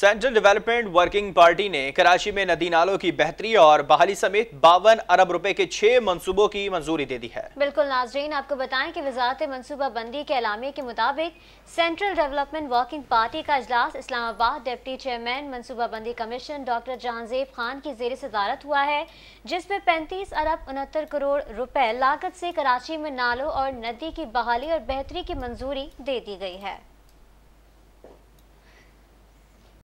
central development working party ने कराची में नदी नालों की बेहतरी और बहाली समेत बावन अरब रुपए के छह मंसूबों की मंजूरी दे दी है बिल्कुल नाजरीन आपको बताएं कि वजारत मनसूबाबंदी के अलामे के मुताबिक सेंट्रल डेवलपमेंट वर्किंग पार्टी का अजलास इस्लामाबाद डिप्टी चेयरमैन मनसूबाबंदी कमीशन डॉक्टर जहांजेब खान की जेर सदारत हुआ है जिसमें पैंतीस अरब उनहत्तर करोड़ रुपए लागत से कराची में नालों और नदी की बहाली और बेहतरी की मंजूरी दे दी गई है